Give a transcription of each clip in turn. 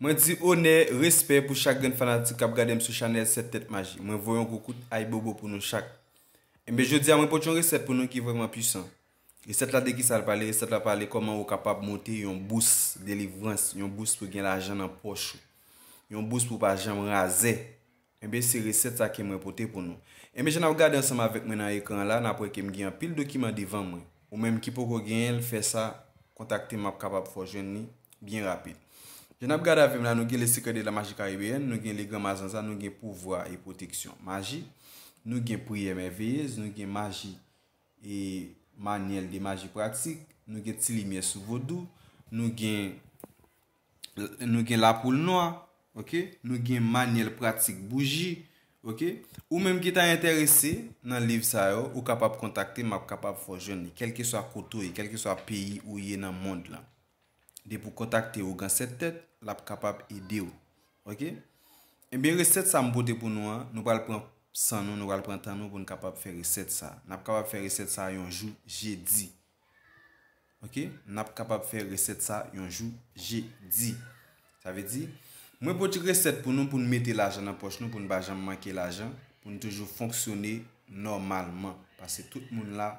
Mwen di honè, respè pou chak gen fanatik ap gade msou chanè sè tèt magi. Mwen voyon kou kout aibobo pou nou chak. Mwen jè di a mwen pote yon resèt pou nou ki vreman pysan. Resèt la dekis al pale, resèt la pale koman wou kapap monte yon bous delivrans. Yon bous pou gen la jen an pochou. Yon bous pou pa jen razè. Mwen bè se resèt sa ke mwen pote pou nou. Mwen jè nan vgade ansama vek mwen nan ekran la, nan apre ke mwen gen pil dokiman divan mwen. Ou mwen mwen ki pou kou gen el fè sa, kontakte mwen ap kapap fò jen ni, Je nap gade avim la nou gen lese kode la magi karibiyen, nou gen ligwa mazan sa, nou gen pouvwa e proteksyon magi, nou gen priye me veyez, nou gen magi e manyel de magi pratik, nou gen tili mye sou vodu, nou gen lapoul noa, nou gen manyel pratik bougi. Ou menm ki ta interese nan liv sa yo, ou kapap kontakte map kapap fon jouni, kelke swa koto e, kelke swa peyi ou ye nan mond lan. De pou kontakte ou gan sete tet, la pou kapap ide ou. Ok? Ebe, reset sa mpote pou nou an. Nou pal pran san nou, nou pal pran tan nou pou nou kapap fe reset sa. Na pou kapap fe reset sa yonjou, jè di. Ok? Na pou kapap fe reset sa yonjou, jè di. Sa ve di? Mwen pou ti reset pou nou pou nou mette l'ajan nan poch nou, pou nou bajan manke l'ajan, pou nou toujou fonksyone normalman. Pase tout moun la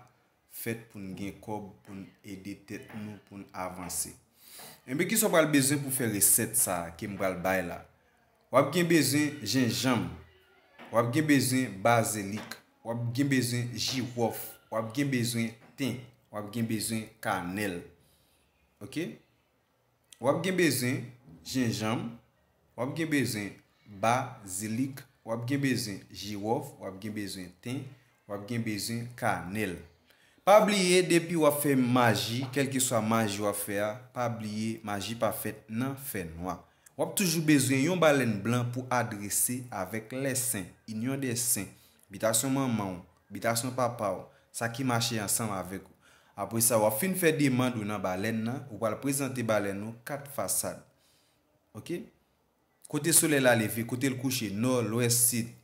fet pou nou gen kob, pou nou ede tet nou, pou nou avanse. Mbe ki sou pa al bezen pou fè lè set sa ke mgal bay la. Wap gen bezen jenjam, wap gen bezen bazilik, wap gen bezen jiwof, wap gen bezen ten, wap gen bezen kanel. Okey? Wap gen bezen jenjam, wap gen bezen bazilik, wap gen bezen jiwof, wap gen bezen ten, wap gen bezen kanel. Pabliye depi wap fe magi, kel ki swa magi wap fe a, pabliye magi pa fet nan fen wap. Wap toujou bezwen yon balen blan pou adrese avèk lesen, inyon desen. Bitasyon maman, bitasyon papa wap, sa ki mache ansan avèk wap. Apo yon sa wap fin fe demand w nan balen nan, wap wap prezante balen wap kat fasad. Ok? Kote sole laleve, kote lkouche, nor, lwesid.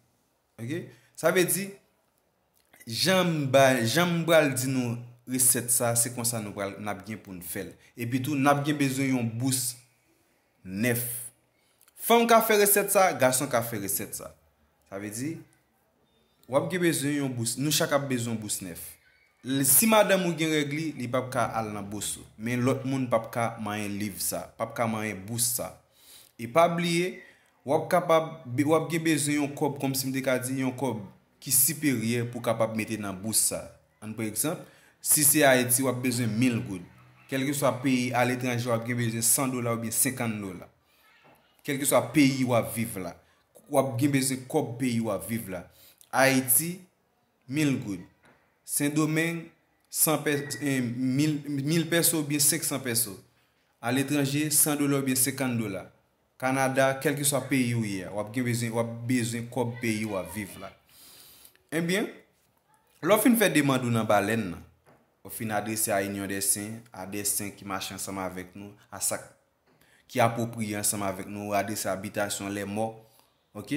Ok? Sa ve di... Jam bral di nou Reset sa, se konsan nou bral Nab gen pou nou fel E pi tou, nab gen bezon yon bous Nef Fem ka fe reset sa, gason ka fe reset sa Sa ve di Wap ge bezon yon bous, nou chak ap bezon bous nef Si madan mou gen regli Li pap ka al nan bous Men lot moun pap ka mayen liv sa Pap ka mayen bous sa E pa bliye Wap ge bezon yon kob Kom si mde ka di yon kob Ki siperye pou kapap mette nan boussa An pwè eksemp, si se Haiti wap bezen 1000 goud Kelke swa peyi al etranje wap gen bezen 100 dola ou bien 50 dola Kelke swa peyi wap vive la Wap gen bezen kop peyi wap vive la Haiti, 1000 goud Sen domen, 1000 peso ou bien 500 peso Al etranje, 100 dola ou bien 50 dola Kanada, kelke swa peyi wap bezen kop peyi wap vive la Ebyen, eh lò fin fè demandou nan balen nan? O fin adresè a inyon desè, adresè ki machè ansama avèk nou, a sak ki apopri ansama avèk nou, adresè abitasyon, lè mò. Ok?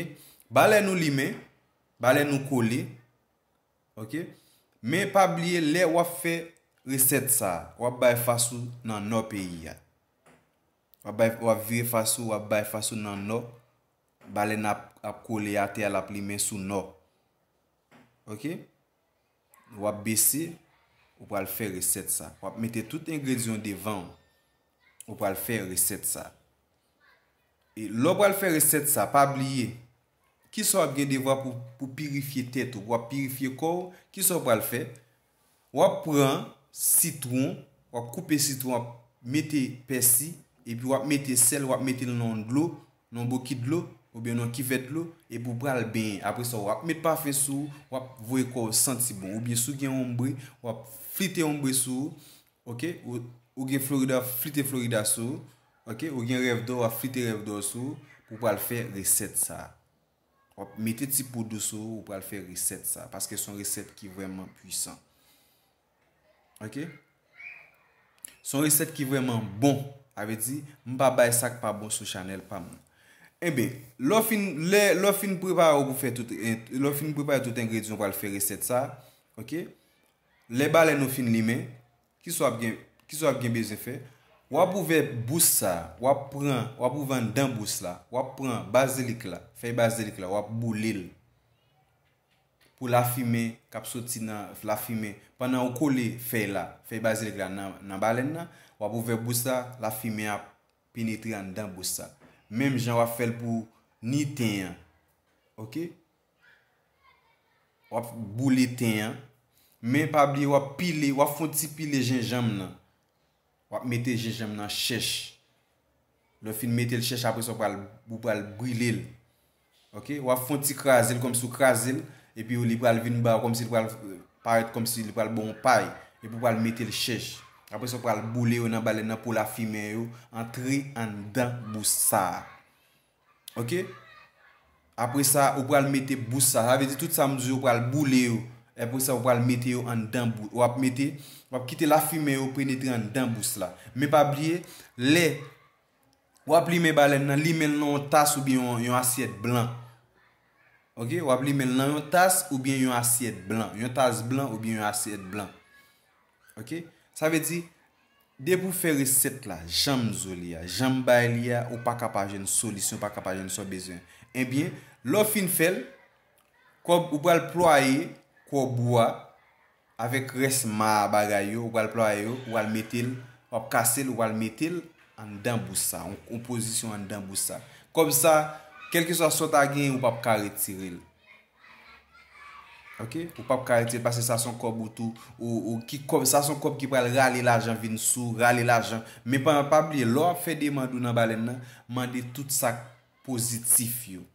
Balen nou lime, balen nou kole. Ok? Mè pablie lè wap fè riset sa, wap bay fassou nan nou peyi ya. Wap vye fassou, wap bay fassou nan nou, balen ap kole ate alap lime sou nou. Ok, wap besi, wap wap fè resèd sa. Wap metè tout ingredyon devan, wap wap fè resèd sa. E lò wap wap fè resèd sa, pa abliye, ki sou ap gen devwa pou pirifiye tèt, wap wap pirifiye kò, ki sou wap wap fè, wap pren sitoun, wap koupe sitoun, wap metè pesi, wap metè sel, wap metè nan blò, nan bòki blò. Ou bien nou kivet lou, e pou pral ben. Apre sa wap, met pa fe sou, wap, vwe kou sent si bon. Ou bien sou gen ombri, wap, flite ombri sou, ok? Ou gen Florida, flite Florida sou, ok? Ou gen Revdor, wap, flite Revdor sou, pou pral fe reset sa. Wap, mette ti pou dou sou, pou pral fe reset sa. Paske son reset ki vweman pwisan. Ok? Son reset ki vweman bon, ave di, mba bay sak pa bon sou Chanel pa moun. Eh Enbe, lo fin prepare tout eh, ingredient pou al fè reset sa, ok? Le balen ou fin lime, ki sou ap gen bezè fè, wap pou vè boussa, wap pran, wap pou vè dan boussa, wap pran bazilik la, fè bazilik la, wap bou lil. Pou la fime, kapsoti nan la fime, panan ou koli fè la, fè bazilik la nan balen na, wap pou vè boussa, la fime ap penetre an dan boussa. Mem jan wap fel pou ni ten. Ok? Wap boule ten. Men pabli wap pile, wap fonti pile jen janm nan. Wap mete jen janm nan, chesh. Le fin metel chesh apres wap pral, wap pral brile. Ok? Wap fonti krasel komsu krasel, epi w lip pral vin ba, kom si l pral paret kom si l pral bon pay. Epi w pral metel chesh. Apre sa ou pral bole yo nan balen nan pou la fime yo. Entri an dan boussa. Ok? Apre sa ou pral mette boussa. Ave di tout sa mzou pral bole yo. Apre sa ou pral mette yo an dan boussa. Ou ap mette, ou ap kite la fime yo prenetre an dan boussa la. Mepa blye, le. Ou ap li men balen nan li men nan yon tas ou bi yon asyet blan. Ok? Ou ap li men nan yon tas ou bi yon asyet blan. Yon tas blan ou bi yon asyet blan. Ok? Ok? Sa ve di, de pou fe riset la, jamzolia, jambalia, ou pa kapajen solisyon, pa kapajen sou bezwen. E bien, lo fin fel, ou pal ploye, ko bwa, avek res ma bagay yo, ou pal ploye yo, ou pal metil, ou pal kase l, ou pal metil, an dambousa, ou kompozisyon an dambousa. Kom sa, kel ki sa sot agyen, ou pal kal retirel. Ou pap karite basen sa son kop boutou, ou sa son kop ki pral rale l'ajan vin sou, rale l'ajan. Men pa mwen pap liye, lor fède mandou nan balen nan, mande tout sa pozitif yo.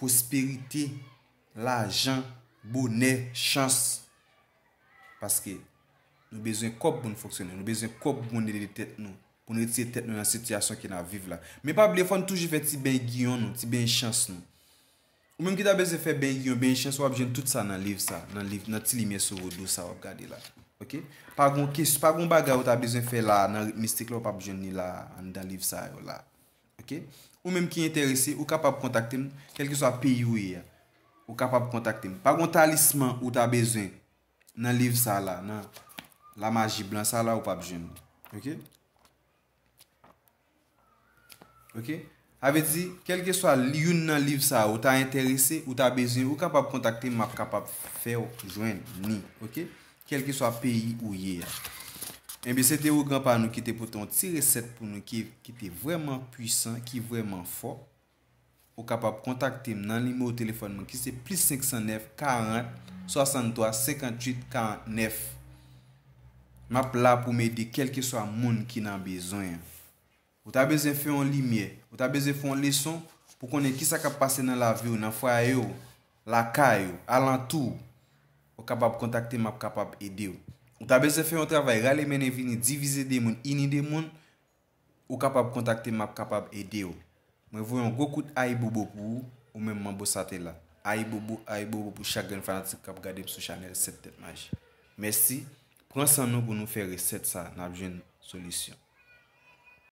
Pospérité, l'ajan, bonè, chans. Paske nou bezwen kop bon foksyonè, nou bezwen kop bon nè de tèt nou, pou nou tè tèt nou nan sityasyon ki nan vive la. Men pap liye, fòn toujè fè ti ben giyon nou, ti ben chans nou. Ou menm ki ta beze fe ben yon, ben yon chans wap jen tout sa nan liv sa. Nan liv, nan ti li meso wadou sa wap gade la. Ok? Pargon, pargon baga ou ta bezen fe la, nan mistik la wap ap jen ni la, nan liv sa yo la. Ok? Ou menm ki yon interese, ou kapap kontakte m, kel ki swa pi yoy ya. Ou kapap kontakte m. Pargon talisman ou ta bezen nan liv sa la, nan la maji blan, sa la wap ap jen nou. Ok? Ok? Ok? Ave di, kelke swa liyoun nan liv sa, ou ta enterese, ou ta bezyon, ou kapap kontakte, map kapap fè ou jwen ni, ok? Kelke swa peyi ou ye. En bi, sete ou granpa nou ki te poton, ti reset pou nou ki te vwèman pwisan, ki vwèman fò. Ou kapap kontakte nan li mè ou telefonman ki se, plus 509 40 60 doa 58 49. Map la pou mè di, kelke swa moun ki nan bezyon yon. Ou ta beze fè yon limye, ou ta beze fè yon leson pou konen kisa kap pase nan la vyo, nan fwa yo, la ka yo, alantou, ou kapap kontakte map kapap ede yo. Ou ta beze fè yon travay, rale men evini, divize demoun, ini demoun, ou kapap kontakte map kapap ede yo. Mwen voyon gokout aye bobo pou ou men mwen bo sa te la. Aye bobo, aye bobo pou chagren fanatik kap gade m sou chanel septet maj. Mersi, pronsan nou pou nou fè reset sa nan vjen solisyon.